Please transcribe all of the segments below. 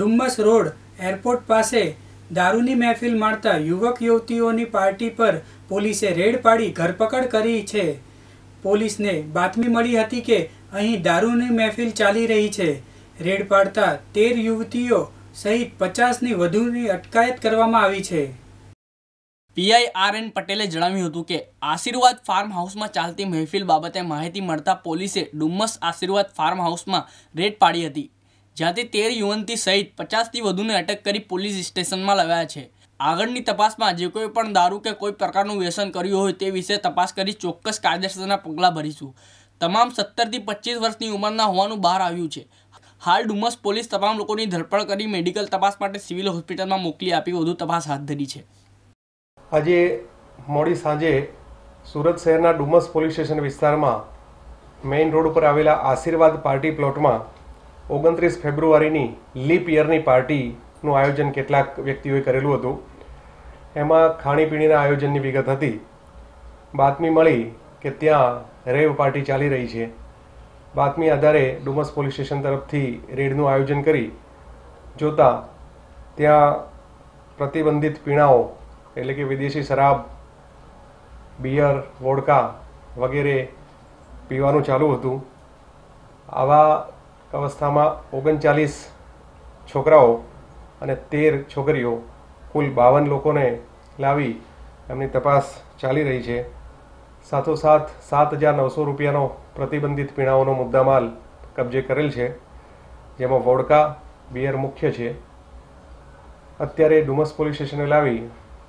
ડુમ્બસ road airport પાસે દારૂની મહેફિલ માણતા યુવક યુવતીઓની પાર્ટી પર પોલીસે રેડ પાડી ધરપકડ કરી છે પોલીસને બાતમી મળી હતી કે અહીં દારૂની મહેફિલ ચાલી રહી છે રેડ પાડતા તેર યુવતીઓ સહિત પચાસની વધુની અટકાયત કરવામાં આવી છે પીઆઈ આર એન પટેલે જણાવ્યું હતું કે આશીર્વાદ ફાર્મ હાઉસમાં ચાલતી મહેફિલ બાબતે માહિતી મળતા પોલીસે ડુમ્મસ આશીર્વાદ ફાર્મ હાઉસમાં રેડ પાડી હતી જ્યાંથી તેર યુવંતી સહિત પચાસથી વધુને અટક કરી પોલીસ સ્ટેશનમાં લવાયા છે આગળની તપાસમાં જે કોઈ પણ દારૂ કે કોઈ પ્રકારનું વ્યસન કર્યું હોય તે વિશે તપાસ કરી ચોક્કસ કાયદેસરના પગલાં ભરીશું તમામ સત્તરથી પચીસ વર્ષની ઉંમરના હોવાનું બહાર આવ્યું છે હાલ ડુમસ પોલીસ તમામ લોકોની ધરપકડ કરી મેડિકલ તપાસ માટે સિવિલ હોસ્પિટલમાં મોકલી આપી વધુ તપાસ હાથ ધરી છે આજે મોડી સાંજે સુરત શહેરના ડુમસ પોલીસ સ્ટેશન વિસ્તારમાં મેઇન રોડ ઉપર આવેલા આશીર્વાદ પાર્ટી પ્લોટમાં ઓગણત્રીસ ફેબ્રુઆરીની લીપ યરની પાર્ટીનું આયોજન કેટલાક વ્યક્તિઓએ કરેલું હતું એમાં ખાણીપીણીના આયોજનની વિગત હતી બાતમી મળી કે ત્યાં રેવ પાર્ટી ચાલી રહી છે બાતમી આધારે ડુમસ પોલીસ સ્ટેશન તરફથી રેડનું આયોજન કરી જોતાં ત્યાં પ્રતિબંધિત પીણાઓ એટલે કે વિદેશી શરાબ બિયર વોડકા વગેરે પીવાનું ચાલુ હતું આવા અવસ્થામાં ઓગણચાલીસ છોકરાઓ અને તેર છોકરીઓ કુલ બાવન લોકોને લાવી એમની તપાસ ચાલી રહી છે સાથોસાથ સાત હજાર નવસો રૂપિયાનો પ્રતિબંધિત પીણાઓનો મુદ્દામાલ કબજે કરેલ છે જેમાં વોડકા બિયર મુખ્ય છે અત્યારે ડુમસ પોલીસ સ્ટેશને લાવી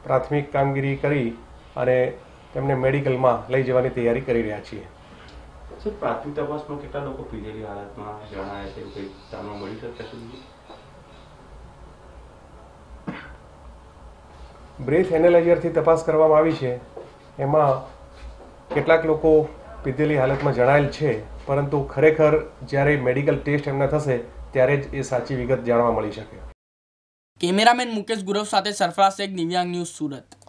પ્રાથમિક કામગીરી કરી અને તેમને મેડિકલમાં લઈ જવાની તૈયારી કરી રહ્યા છીએ સર પ્રાથમિક તપાસમાં કેટલા લોકો પીધેલી હાલતમાં જણાય છે કંઈ જાણવા મળી શકે અત્યાર સુધી બ્રેથ એનાલાઇઝરથી તપાસ કરવામાં આવી છે એમાં કેટલાક લોકો પીધેલી હાલતમાં જણાયેલ છે પરંતુ ખરેખર જ્યારે મેડિકલ ટેસ્ટ એમના થશે ત્યારે જ એ સાચી વિગત જાણવા મળી શકે કેમેરામેન મુકેશ ગુરવ સાથે સરફરાજ એક દિવ્યાંગ ન્યૂઝ સુરત